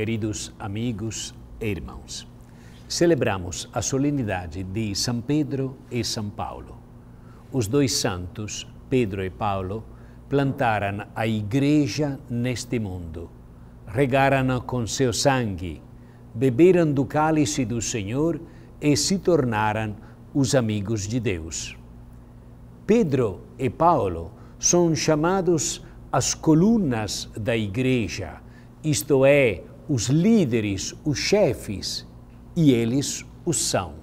queridos amigos e irmãos. Celebramos a solenidade de São Pedro e São Paulo. Os dois santos, Pedro e Paulo, plantaram a Igreja neste mundo, regaram com seu sangue, beberam do cálice do Senhor e se tornaram os amigos de Deus. Pedro e Paulo são chamados as colunas da Igreja, isto é, os líderes, os chefes, e eles o são.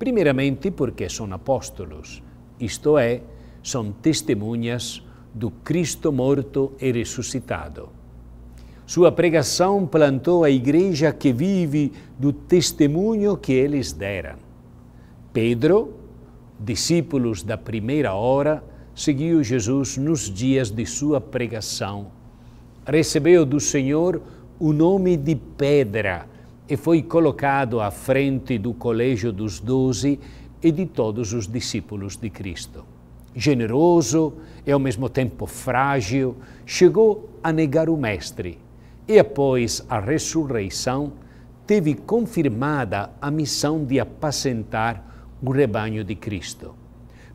Primeiramente, porque são apóstolos, isto é, são testemunhas do Cristo morto e ressuscitado. Sua pregação plantou a igreja que vive do testemunho que eles deram. Pedro, discípulos da primeira hora, seguiu Jesus nos dias de sua pregação recebeu do Senhor o nome de Pedra e foi colocado à frente do colégio dos doze e de todos os discípulos de Cristo. Generoso e ao mesmo tempo frágil, chegou a negar o Mestre e, após a ressurreição, teve confirmada a missão de apacentar o rebanho de Cristo.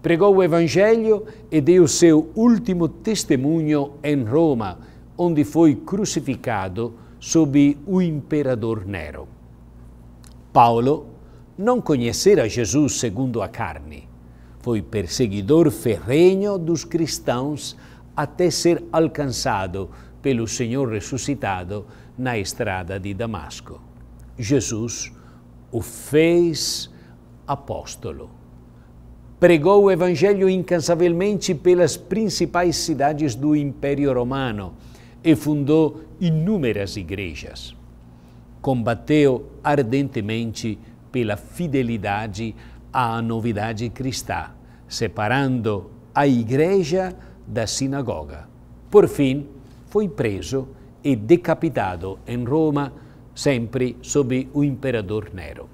Pregou o Evangelho e deu seu último testemunho em Roma, onde foi crucificado sob o imperador Nero. Paulo não conhecera Jesus segundo a carne. Foi perseguidor ferrenho dos cristãos até ser alcançado pelo Senhor ressuscitado na estrada de Damasco. Jesus o fez apóstolo. Pregou o Evangelho incansavelmente pelas principais cidades do Império Romano e fundou inúmeras igrejas. Combateu ardentemente pela fidelidade à novidade cristã, separando a igreja da sinagoga. Por fim, foi preso e decapitado em Roma, sempre sob o imperador Nero.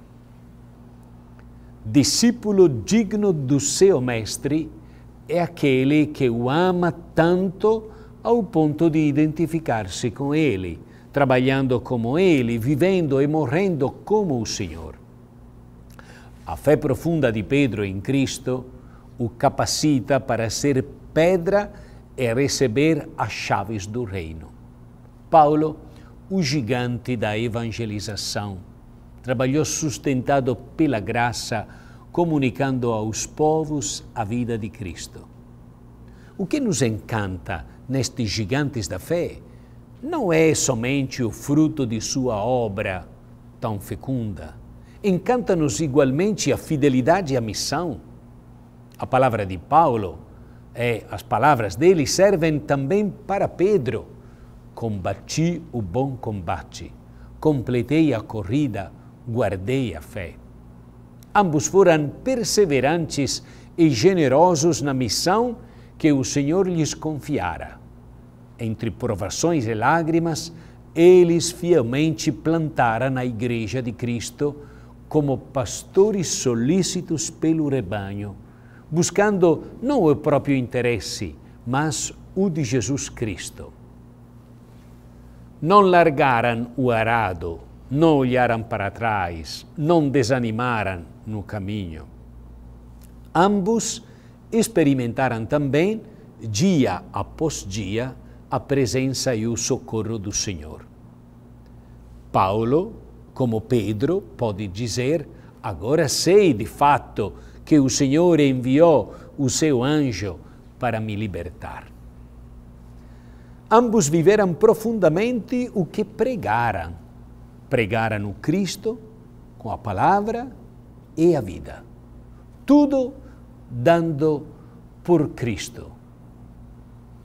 Discípulo digno do seu mestre é aquele que o ama tanto ao ponto di identificarsi com Ele, trabalhando como Ele, vivendo e morrendo como o Senhor. A fé profunda de Pedro em Cristo o capacita para ser pedra e receber as chaves do reino. Paulo, o gigante da evangelização, trabalhou sustentado pela graça, comunicando aos povos a vida de Cristo. O que nos encanta nestes gigantes da fé não é somente o fruto de sua obra tão fecunda. Encanta-nos igualmente a fidelidade e a missão. A palavra de Paulo, é, as palavras dele servem também para Pedro. Combati o bom combate, completei a corrida, guardei a fé. Ambos foram perseverantes e generosos na missão que o Senhor lhes confiara. Entre provações e lágrimas, eles fielmente plantaram na Igreja de Cristo como pastores solícitos pelo rebanho, buscando não o próprio interesse, mas o de Jesus Cristo. Não largaram o arado, não olharam para trás, não desanimaram no caminho. Ambos experimentaram também, dia após dia, a presença e o socorro do Senhor. Paulo, como Pedro, pode dizer: Agora sei de fato que o Senhor enviou o seu anjo para me libertar. Ambos viveram profundamente o que pregaram. Pregaram o Cristo com a palavra e a vida. Tudo dando por Cristo.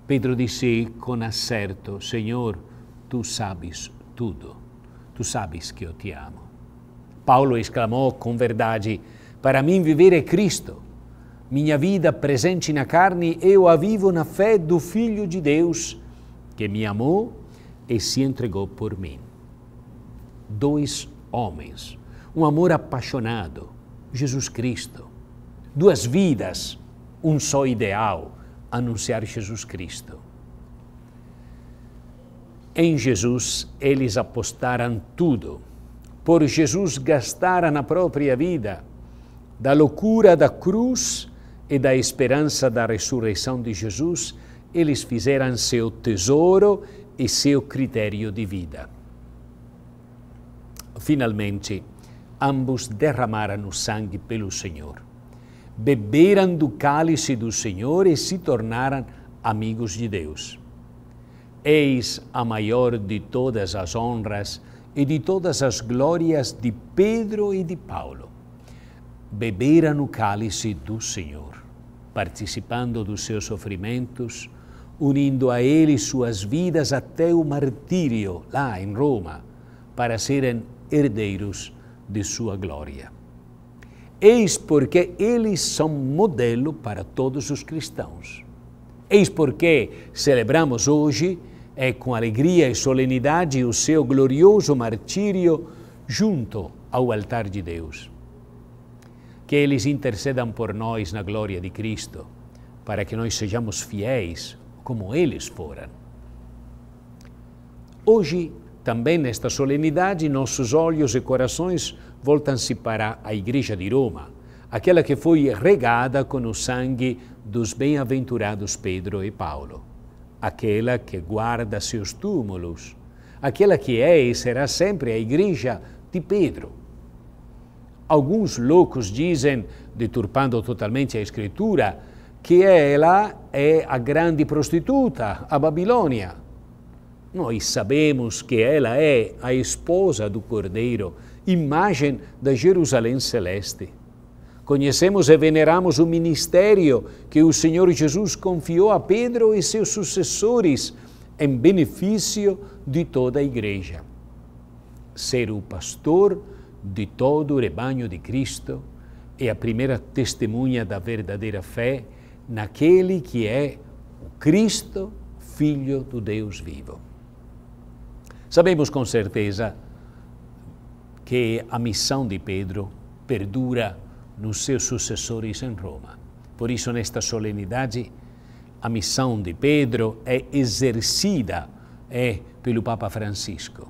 Pedro disse com acerto: Senhor, tu sabes tudo. Tu sabes que eu te amo. Paulo exclamou com verdade: Para mim viver é Cristo. Minha vida presente na carne, eu a vivo na fé do Filho de Deus, que me amou e se entregou por mim. Dois homens, um amor apaixonado, Jesus Cristo, duas vidas, um só ideal, anunciar Jesus Cristo. Em Jesus, eles apostaram tudo. Por Jesus, gastaram a própria vida, da loucura da cruz e da esperança da ressurreição de Jesus, eles fizeram seu tesouro e seu critério de vida. Finalmente, ambos derramaram o sangue pelo Senhor beberam do cálice do Senhor e se tornaram amigos de Deus. Eis a maior de todas as honras e de todas as glórias de Pedro e de Paulo. Beberam o cálice do Senhor, participando dos seus sofrimentos, unindo a ele suas vidas até o martírio lá em Roma, para serem herdeiros de sua glória. Eis porque eles são modelo para todos os cristãos. Eis porque celebramos hoje, é, com alegria e solenidade, o seu glorioso martírio junto ao altar de Deus. Que eles intercedam por nós na glória de Cristo, para que nós sejamos fiéis como eles foram. Hoje, também nesta solenidade, nossos olhos e corações voltam-se para a Igreja de Roma, aquela que foi regada com o sangue dos bem-aventurados Pedro e Paulo, aquela que guarda seus túmulos, aquela que é e será sempre a Igreja de Pedro. Alguns loucos dizem, deturpando totalmente a Escritura, que ela é a grande prostituta, a Babilônia nós sabemos que ela é a esposa do Cordeiro, imagem da Jerusalém celeste. Conhecemos e veneramos o ministério que o Senhor Jesus confiou a Pedro e seus sucessores em benefício de toda a igreja. Ser o pastor de todo o rebanho de Cristo é a primeira testemunha da verdadeira fé naquele que é o Cristo, Filho do Deus vivo. Sabemos com certeza que a missão de Pedro perdura nos seus sucessores em Roma. Por isso, nesta solenidade, a missão de Pedro é exercida é, pelo Papa Francisco.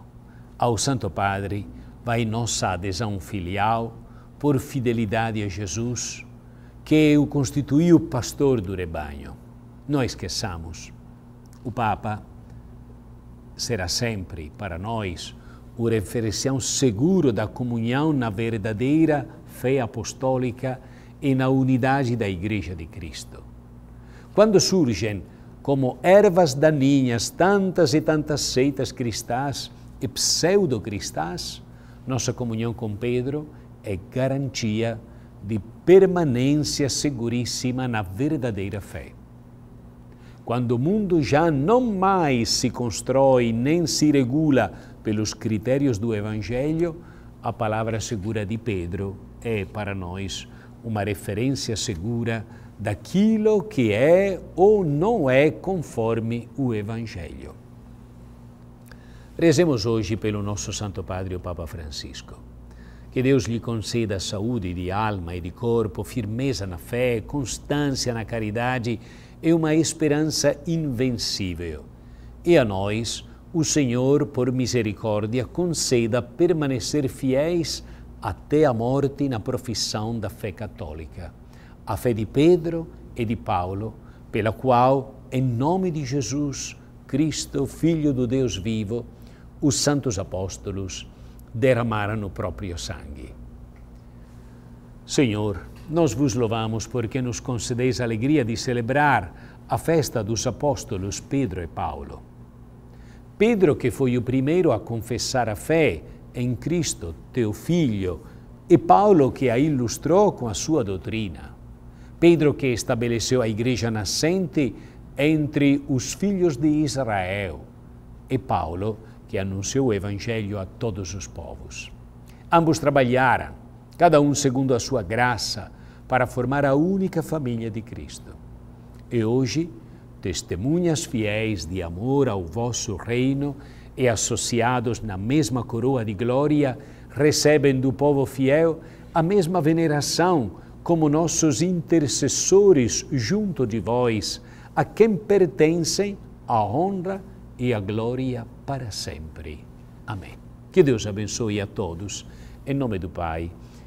Ao Santo Padre vai nossa adesão filial por fidelidade a Jesus, que o constituiu pastor do rebanho. Não esqueçamos, o Papa será sempre para nós o referencial seguro da comunhão na verdadeira fé apostólica e na unidade da Igreja de Cristo. Quando surgem como ervas daninhas tantas e tantas seitas cristãs e pseudo-cristãs, nossa comunhão com Pedro é garantia de permanência seguríssima na verdadeira fé quando o mundo já não mais se constrói nem se regula pelos critérios do Evangelho, a palavra segura de Pedro é para nós uma referência segura daquilo que é ou não é conforme o Evangelho. Rezemos hoje pelo nosso Santo Padre, o Papa Francisco. Que Deus lhe conceda saúde de alma e de corpo, firmeza na fé, constância na caridade é uma esperança invencível. E a nós, o Senhor, por misericórdia, conceda permanecer fiéis até a morte na profissão da fé católica. A fé de Pedro e de Paulo, pela qual, em nome de Jesus, Cristo, Filho do Deus vivo, os santos apóstolos derramaram o próprio sangue. Senhor, nós vos louvamos porque nos concedeis a alegria de celebrar a festa dos apóstolos Pedro e Paulo. Pedro, que foi o primeiro a confessar a fé em Cristo, teu Filho, e Paulo, que a ilustrou com a sua doutrina. Pedro, que estabeleceu a igreja nascente entre os filhos de Israel, e Paulo, que anunciou o Evangelho a todos os povos. Ambos trabalharam cada um segundo a sua graça, para formar a única família de Cristo. E hoje, testemunhas fiéis de amor ao vosso reino e associados na mesma coroa de glória, recebem do povo fiel a mesma veneração como nossos intercessores junto de vós, a quem pertencem a honra e a glória para sempre. Amém. Que Deus abençoe a todos. Em nome do Pai